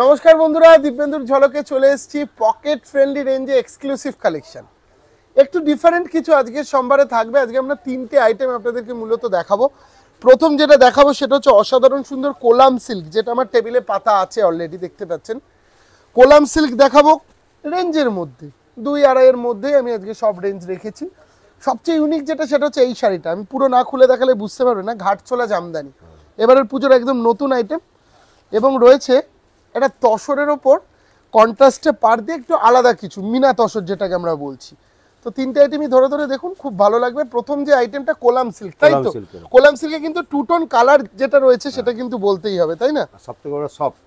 নমস্কার বন্ধুরা দিব্যেন্দুর ঝলকে চলে এসেছি পকেট ফ্রেন্ডলি রেঞ্জে এক্সক্লুসিভ কালেকশন একটু ডিফারেন্ট কিছু আজকে সোমবারে থাকবে আজকে আমরা তিনটে আইটেম আপনাদেরকে মূলত দেখাবো প্রথম যেটা দেখাবো সেটা হচ্ছে অসাধারণ সুন্দর কোলাম সিল্ক যেটা আমার টেবিলে পাতা আছে অলরেডি দেখতে পাচ্ছেন কোলাম সিল্ক দেখাবো রেঞ্জের মধ্যে দুই আড়াইয়ের মধ্যেই আমি আজকে সব রেঞ্জ রেখেছি সবচেয়ে ইউনিক যেটা সেটা হচ্ছে এই শাড়িটা আমি পুরো না খুলে দেখালে বুঝতে পারবে না ঘাটছোলা জামদানি এবারের পুজোর একদম নতুন আইটেম এবং রয়েছে এটা তসরের ওপর কন্ট্রাস্টে পার দিয়ে একটু আলাদা কিছু মিনা তসর যেটাকে আমরা বলছি তো তিনটে আইটেমই ধরে ধরে দেখুন খুব ভালো লাগবে প্রথম যে আইটেমটা কোলাম সিল্ক তাই তো কোলাম সিল্কে কিন্তু টু টোন কালার যেটা রয়েছে হ্যাঁ। সেটা কিন্তু বলতেই হবে তাই না সবথেকে বড় সফট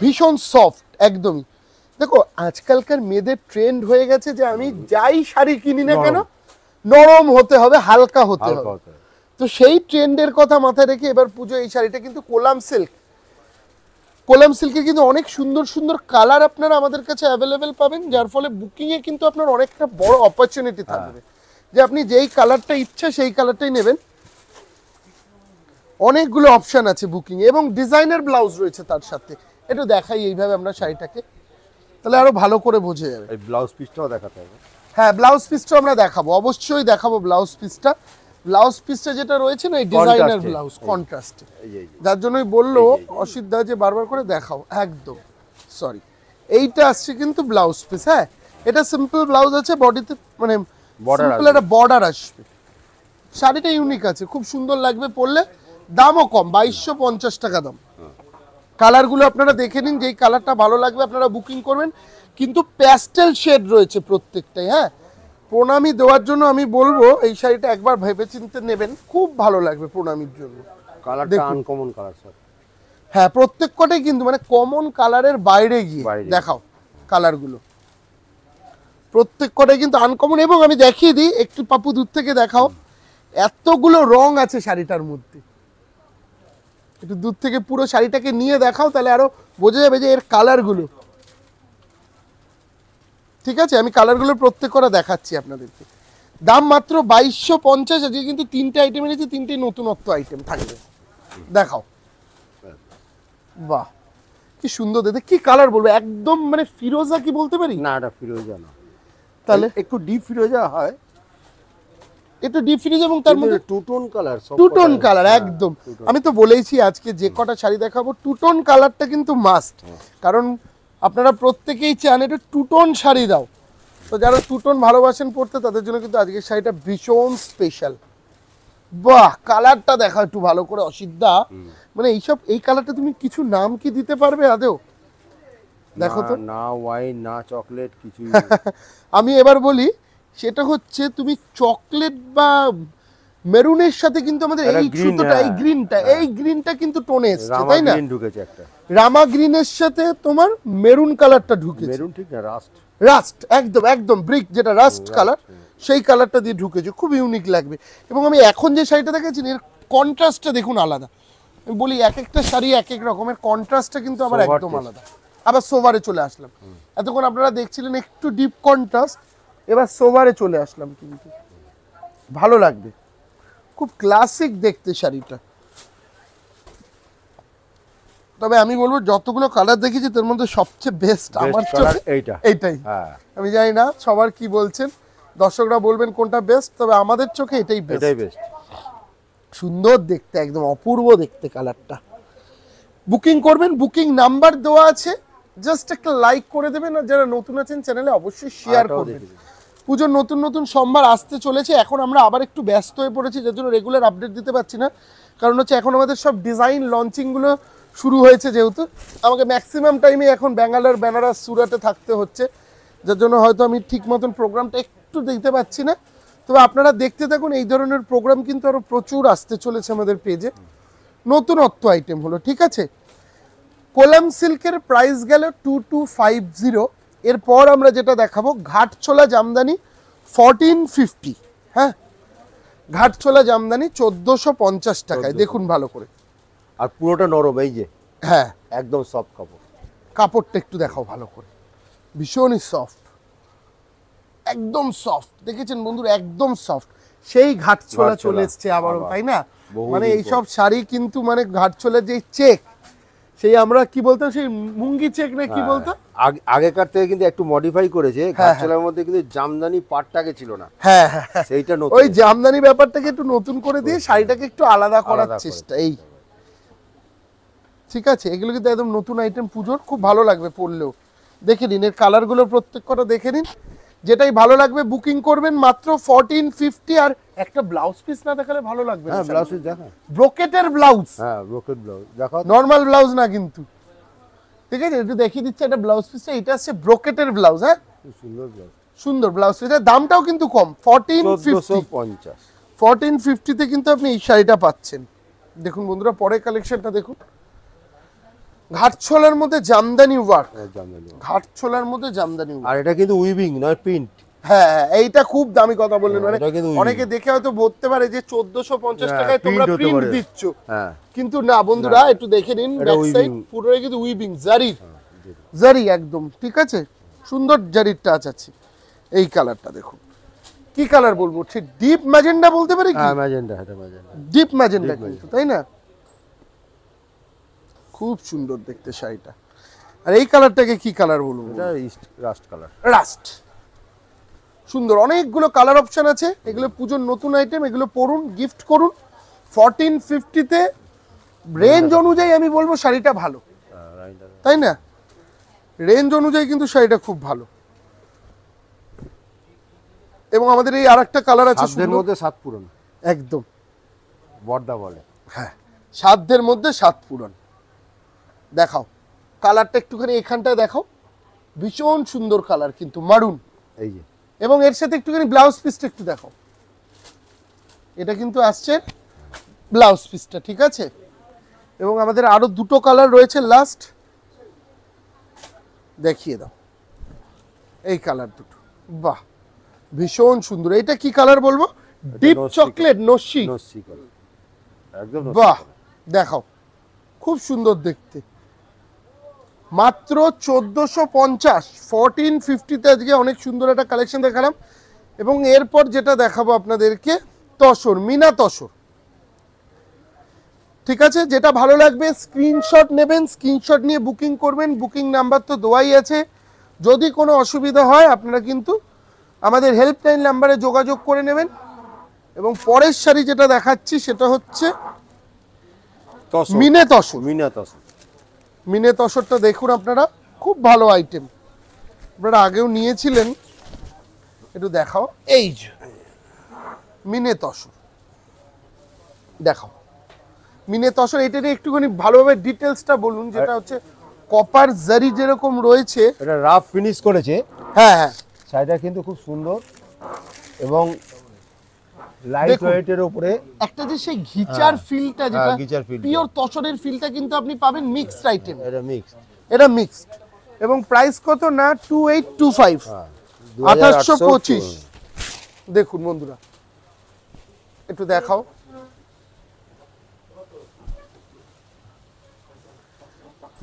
ভীষণ সফট একদমই দেখো আজকালকার মেয়েদের ট্রেন্ড হয়ে গেছে যে আমি যাই শাড়ি কিনি না কেন নরম হতে হবে হালকা হতে হবে তো সেই ট্রেন্ডের কথা মাথায় রেখে এবার পুজো এই শাড়িটা কিন্তু কোলাম সিল্ক কোলাম সিল্কের কিন্তু অনেক সুন্দর সুন্দর কালার আপনারা আমাদের কাছে অ্যাভেলেবেল পাবেন যার ফলে বুকিংয়ে কিন্তু আপনার অনেকটা বড় অপরচুনিটি হ্যাঁ। থাকবে যে আপনি যেই কালারটা ইচ্ছা সেই কালারটাই নেবেন অনেকগুলো অপশান আছে বুকিং এবং ডিজাইনার ব্লাউজ রয়েছে তার সাথে এটা দেখাই এইভাবে আমরা শাড়িটাকে তাহলে আরো ভালো করে বোঝে যাবে এই ব্লাউজ পিসটাও দেখাতে হবে হ্যাঁ ব্লাউজ পিসটাও আমরা দেখাবো অবশ্যই দেখাবো ব্লাউজ পিসটা ব্লাউজ পিসটা যেটা রয়েছে না এই ডিজাইনার ব্লাউজ কন্ট্রাস্ট যার জন্যই বললো অসিদ্ধা যে বারবার করে দেখাও একদম সরি এইটা আসছে কিন্তু ব্লাউজ পিস হ্যাঁ এটা সিম্পল ব্লাউজ আছে বডিতে মানে সিম্পল একটা বর্ডার আসবে শাড়িটা ইউনিক আছে খুব সুন্দর লাগবে পরলে দামও কম বাইশশো পঞ্চাশ টাকা দাম কালারগুলো আপনারা দেখে নিন যেই কালারটা ভালো লাগবে আপনারা বুকিং করবেন কিন্তু প্যাস্টেল শেড রয়েছে প্রত্যেকটাই হ্যাঁ প্রণামী দেওয়ার জন্য আমি বলবো এই শাড়িটা একবার ভেবে চিনতে নেবেন খুব ভালো লাগবে প্রণামীর জন্য আনকমন কালার হ্যাঁ প্রত্যেক কটাই কিন্তু মানে কমন কালারের বাইরে গিয়ে দেখাও কালারগুলো প্রত্যেক কটাই কিন্তু আনকমন এবং আমি দেখিয়ে দিই একটু পাপু দূর থেকে দেখাও এতগুলো রং আছে শাড়িটার মধ্যে একটু দূর থেকে পুরো শাড়িটাকে নিয়ে দেখাও তাহলে আরো বোঝা যাবে যে এর কালারগুলো ঠিক আছে আমি কালারগুলো প্রত্যেক করা দেখাচ্ছি আপনাদেরকে দাম মাত্র বাইশশো পঞ্চাশ আজকে কিন্তু তিনটে আইটেম এনেছি তিনটে নতুনত্ব আইটেম থাকবে দেখাও বাহ কি সুন্দর দেখতে কি কালার বলবো একদম মানে ফিরোজা কি বলতে পারি না এটা ফিরোজা না তাহলে একটু ডিপ ফিরোজা হয় একটু ডিপ ফিরোজা এবং তার মধ্যে টুটন কালার টুটন কালার একদম আমি তো বলেইছি আজকে যে কটা শাড়ি দেখাবো টুটন কালারটা কিন্তু মাস্ট হ্যাঁ। কারণ আপনারা প্রত্যেকেই চান এটা টুটন শাড়ি দাও তো যারা টুটন ভালোবাসেন পড়তে তাদের জন্য কিন্তু আজকের শাড়িটা ভীষণ স্পেশাল বাহ কালারটা দেখা একটু ভালো করে অসিদ্ধা মানে এইসব এই কালারটা তুমি কিছু নাম কি দিতে পারবে আদেও দেখো তো না ওয়াইন না চকলেট কিছু আমি এবার বলি সেটা হচ্ছে তুমি চকলেট বা মেরুনের সাথে কিন্তু আমাদের এই সুতোটা এই গ্রিনটা হ্যাঁ, হ্যাঁ। এই গ্রিনটা কিন্তু টোনে এসছে তাই না ঢুকেছে একটা রামা গ্রিনের সাথে তোমার মেরুন কালারটা ঢুকে মেরুন ঠিক না রাস্ট রাস্ট একদম একদম ব্রিক যেটা রাস্ট হ্যাঁ। কালার সেই কালারটা দিয়ে ঢুকেছে খুব ইউনিক লাগবে এবং আমি এখন যে শাড়িটা দেখেছি এর কন্ট্রাস্টটা দেখুন আলাদা আমি বলি এক একটা শাড়ি এক এক রকমের কন্ট্রাস্টটা কিন্তু আবার একদম আলাদা আবার সোভারে চলে আসলাম এতক্ষণ আপনারা দেখছিলেন একটু ডিপ কন্ট্রাস্ট এবার সোভারে চলে আসলাম কিন্তু ভালো লাগবে খুব ক্লাসিক দেখতে শাড়িটা তবে আমি বলবো যতগুলো কালার দেখেছি তার মধ্যে সবচেয়ে বেস্ট আমার এইটা এইটাই হ্যাঁ। আমি জানি না সবার কি বলছেন দর্শকরা বলবেন কোনটা বেস্ট তবে আমাদের চোখে এটাই এটাই বেস্ট সুন্দর দেখতে একদম অপূর্ব দেখতে কালারটা বুকিং করবেন বুকিং নাম্বার দেওয়া আছে জাস্ট একটা লাইক করে দেবেন আর যারা নতুন আছেন চ্যানেলে অবশ্যই শেয়ার করবেন পুজোর নতুন নতুন সোমবার আসতে চলেছে এখন আমরা আবার একটু ব্যস্ত হয়ে পড়েছি যার জন্য রেগুলার আপডেট দিতে পারছি না কারণ হচ্ছে এখন আমাদের সব ডিজাইন লঞ্চিংগুলো শুরু হয়েছে যেহেতু আমাকে ম্যাক্সিমাম টাইমে এখন ব্যাঙ্গালোর বেনারস সুরাতে থাকতে হচ্ছে যার জন্য হয়তো আমি ঠিক মতন প্রোগ্রামটা একটু দেখতে পাচ্ছি না তবে আপনারা দেখতে থাকুন এই ধরনের প্রোগ্রাম কিন্তু আরও প্রচুর আসতে চলেছে আমাদের পেজে নতুনত্ব আইটেম হলো ঠিক আছে কোলাম সিল্কের প্রাইস গেল টু টু ফাইভ জিরো এরপর আমরা যেটা দেখাবো ঘাটছোলা জামদানি ফরটিন ফিফটি হ্যাঁ ঘাটছোলা জামদানি চোদ্দোশো পঞ্চাশ টাকায় দেখুন ভালো করে আর পুরোটা নরম এই যে হ্যাঁ একদম সফট কাপড় কাপড়টা একটু দেখাও ভালো করে ভীষণই সফট একদম সফট দেখেছেন বন্ধুর একদম সফট সেই ঘাট ছোলা চলে এসছে আবারও তাই না মানে এইসব শাড়ি কিন্তু মানে ঘাট ছোলা যে চেক সেই আমরা কি বলতাম সেই মুঙ্গি চেক না কি হ্যাঁ। বলতো আগেকার থেকে কিন্তু একটু মডিফাই করেছে হ্যাঁ, ঘাটচলার হ্যাঁ। মধ্যে কিন্তু জামদানি পাটটাকে ছিল না হ্যাঁ সেইটা ওই জামদানি ব্যাপারটাকে একটু নতুন করে দিয়ে শাড়িটাকে একটু আলাদা করার চেষ্টা এই ঠিক আছে এগুলো কিন্তু একদম নতুন আইটেম পুজোর খুব ভালো লাগবে পড়লেও দেখে নিন এর কালারগুলো প্রত্যেক কটা দেখে নিন যেটাই ভালো লাগবে বুকিং করবেন মাত্র ফোরটিন ফিফটি আর একটা ব্লাউজ পিস না দেখালে ভালো লাগবে ব্লাউজ ব্রোকেটের ব্লাউজ হ্যাঁ ব্লাউজ নর্মাল ব্লাউজ না কিন্তু ঠিক আছে একটু দেখিয়ে দিচ্ছে একটা ব্লাউজ পিস এটা আছে ব্রোকেটের ব্লাউজ হ্যাঁ সুন্দর ব্লাউজ পিস এর দামটাও কিন্তু কম ফোরটিন ফিফটি পঞ্চাশ ফোরটিন ফিফটিতে কিন্তু আপনি এই শাড়িটা পাচ্ছেন দেখুন বন্ধুরা পরে কালেকশনটা দেখুন ঘাটছোলার মধ্যে হ্যাঁ, জামদানি ওয়ার্ক ঘাটছোলার মধ্যে জামদানি আর এটা কিন্তু উইভিং নয় প্রিন্ট হ্যাঁ, হ্যাঁ এইটা খুব দামি কথা বললেন হ্যাঁ, মানে অনেকে দেখে হয়তো বলতে পারে যে চোদ্দশো পঞ্চাশ টাকায় তোমরা প্রিন্ট দিচ্ছ কিন্তু না বন্ধুরা একটু দেখে নিন পুরো কিন্তু উইভিং জারি জারি একদম ঠিক আছে সুন্দর জারির টাচ আছে এই কালারটা দেখুন কি কালার বলবো ঠিক ডিপ ম্যাজেন্ডা বলতে পারি কি ম্যাজেন্ডা ডিপ ম্যাজেন্ডা কিন্তু তাই না খুব সুন্দর দেখতে শাড়িটা আর এই কালারটাকে কি কালার বলবো এটা রাস্ট কালার রাস্ট সুন্দর অনেকগুলো কালার অপশন আছে এগুলো পুজোর নতুন আইটেম এগুলো পরুন গিফট করুন ফরটিন ফিফটিতে রেঞ্জ অনুযায়ী আমি বলবো শাড়িটা ভালো হ্যাঁ, তাই না রেঞ্জ অনুযায়ী কিন্তু শাড়িটা খুব ভালো এবং আমাদের এই আরেকটা কালার আছে সাধ্যের মধ্যে সাত পূরণ একদম বর্দা বলে হ্যাঁ সাধ্যের মধ্যে সাত পূরণ দেখাও কালারটা একটুখানি এখানটায় দেখাও ভীষণ সুন্দর কালার কিন্তু মারুন এই যে এবং এর সাথে একটুখানি ব্লাউজ পিসটা একটু দেখাও এটা কিন্তু আসছে ব্লাউজ পিসটা ঠিক আছে এবং আমাদের আরও দুটো কালার রয়েছে লাস্ট দেখিয়ে দাও এই কালার দুটো বাহ ভীষণ সুন্দর এটা কি কালার বলবো ডিপ চকলেট নস্যি বাহ দেখাও খুব সুন্দর দেখতে মাত্র চোদ্দোশো পঞ্চাশ ফোরটিন ফিফটিতে আজকে অনেক সুন্দর একটা কালেকশন দেখালাম এবং এরপর যেটা দেখাবো আপনাদেরকে তসর মিনা তসর ঠিক আছে যেটা ভালো লাগবে স্ক্রিনশট নেবেন স্ক্রিনশট নিয়ে বুকিং করবেন বুকিং নাম্বার তো দেওয়াই আছে যদি কোনো অসুবিধা হয় আপনারা কিন্তু আমাদের হেল্পলাইন নাম্বারে যোগাযোগ করে নেবেন এবং পরের শাড়ি যেটা দেখাচ্ছি সেটা হচ্ছে মিনে তসর মিনা তসর মিনে তসরটা দেখুন আপনারা খুব ভালো আইটেম আপনারা আগেও নিয়েছিলেন একটু দেখাও এই যে মিনে তসর দেখাও মিনে তসর এটা নিয়ে একটুখানি ভালোভাবে ডিটেলসটা বলুন যেটা হ্যাঁ। হচ্ছে কপার জারি যেরকম রয়েছে এটা রাফ ফিনিশ করেছে হ্যাঁ হ্যাঁ শাড়িটা কিন্তু খুব সুন্দর এবং লাইট উপরে একটা যে সেই ঘিচার ফিলটা হ্যাঁ। হ্যাঁ, যেটা ঘিচার ফিল পিওর তসরের ফিলটা কিন্তু আপনি পাবেন মিক্সড হ্যাঁ, আইটেম এটা মিক্সড এটা মিক্সড এবং প্রাইস কত না 2825 2825 দেখুন বন্ধুরা একটু দেখাও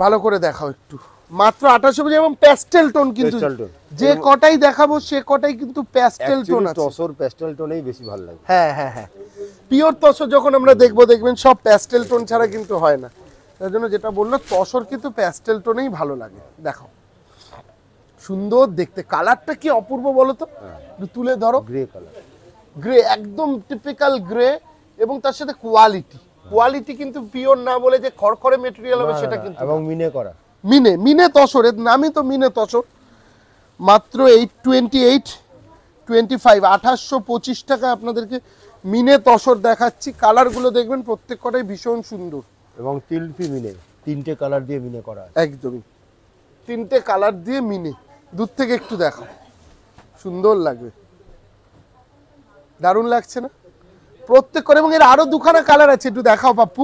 ভালো করে দেখাও একটু মাত্র আঠাশো বছর এবং প্যাস্টেল টোন কিন্তু যে কটাই দেখাবো সে কটাই কিন্তু প্যাস্টেল টোন আছে তসর প্যাস্টেল টোনেই বেশি ভালো লাগে হ্যাঁ হ্যাঁ হ্যাঁ পিওর তসর যখন আমরা দেখবো দেখবেন সব প্যাস্টেল টোন ছাড়া কিন্তু হয় না তার জন্য যেটা বললো তসর কিন্তু প্যাস্টেল টোনেই ভালো লাগে দেখো সুন্দর দেখতে কালারটা কি অপূর্ব বলো তো হ্যাঁ। তুলে ধরো গ্রে কালার গ্রে একদম টিপিক্যাল গ্রে এবং তার সাথে কোয়ালিটি কোয়ালিটি কিন্তু পিওর না বলে যে খড়খড়ে মেটেরিয়াল হবে সেটা কিন্তু এবং মিনে করা মিনে মিনে তসরের নামই তো মিনে তসর মাত্র eight twenty eight twenty five আঠাশশো পঁচিশ টাকা আপনাদেরকে মিনে তসর দেখাচ্ছি কালারগুলো দেখবেন প্রত্যেক কটাই ভীষণ সুন্দর এবং তিলফি মিনে তিনটে কালার দিয়ে মিনে করা একদমই তিনটে কালার দিয়ে মিনে দূর থেকে একটু দেখো সুন্দর লাগবে দারুণ লাগছে না প্রত্যেক করে এবং এর আরও দুখানা কালার আছে একটু দেখাও পাপ্পু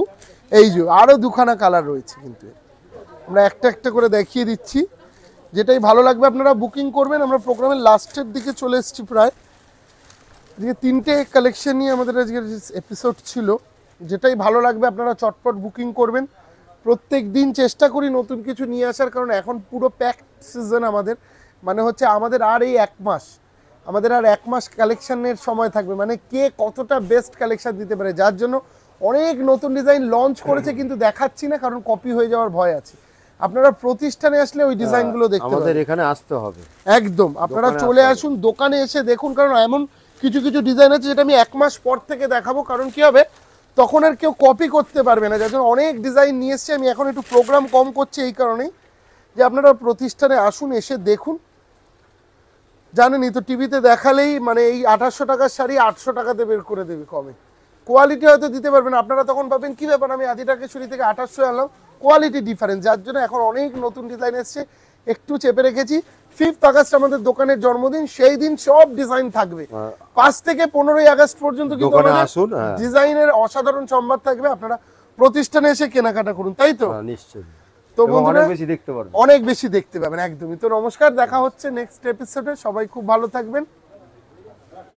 এই যে আরও দুখানা কালার রয়েছে কিন্তু আমরা একটা একটা করে দেখিয়ে দিচ্ছি যেটাই ভালো লাগবে আপনারা বুকিং করবেন আমরা প্রোগ্রামের লাস্টের দিকে চলে এসেছি প্রায় এদিকে তিনটে কালেকশন নিয়ে আমাদের আজকের এপিসোড ছিল যেটাই ভালো লাগবে আপনারা চটপট বুকিং করবেন প্রত্যেক দিন চেষ্টা করি নতুন কিছু নিয়ে আসার কারণ এখন পুরো প্যাক সিজন আমাদের মানে হচ্ছে আমাদের আর এই এক মাস আমাদের আর এক মাস কালেকশানের সময় থাকবে মানে কে কতটা বেস্ট কালেকশান দিতে পারে যার জন্য অনেক নতুন ডিজাইন লঞ্চ করেছে কিন্তু দেখাচ্ছি না কারণ কপি হয়ে যাওয়ার ভয় আছে আপনারা প্রতিষ্ঠানে আসলে ওই ডিজাইনগুলো দেখতে আমাদের এখানে আসতে হবে একদম আপনারা চলে আসুন দোকানে এসে দেখুন কারণ এমন কিছু কিছু ডিজাইন আছে যেটা আমি এক মাস পর থেকে দেখাবো কারণ কি হবে তখন আর কেউ কপি করতে পারবে না যার জন্য অনেক ডিজাইন নিয়ে এসছি আমি এখন একটু প্রোগ্রাম কম করছি এই কারণেই যে আপনারা প্রতিষ্ঠানে আসুন এসে দেখুন জানেনি তো টিভিতে দেখালেই মানে এই আঠাশশো টাকার শাড়ি আটশো টাকাতে বের করে দেবে কমে কোয়ালিটি হয়তো দিতে পারবেন আপনারা তখন পাবেন কি ব্যাপার আমি টাকা শুরু থেকে আঠাশশো আনলাম কোয়ালিটি ডিফারেন্স যার জন্য এখন অনেক নতুন ডিজাইন এসছে একটু চেপে রেখেছি ফিফথ আগস্ট আমাদের দোকানের জন্মদিন সেই দিন সব ডিজাইন থাকবে হ্যাঁ। পাঁচ থেকে পনেরোই আগস্ট পর্যন্ত কিন্তু ডিজাইনের হ্যাঁ। অসাধারণ সম্ভার থাকবে আপনারা প্রতিষ্ঠানে এসে কেনাকাটা করুন তাই তো হ্যাঁ, নিশ্চয়ই তো বন্ধুরা অনেক বেশি দেখতে পারবেন অনেক বেশি দেখতে পাবেন একদমই তো নমস্কার দেখা হচ্ছে নেক্সট এপিসোডে সবাই খুব ভালো থাকবেন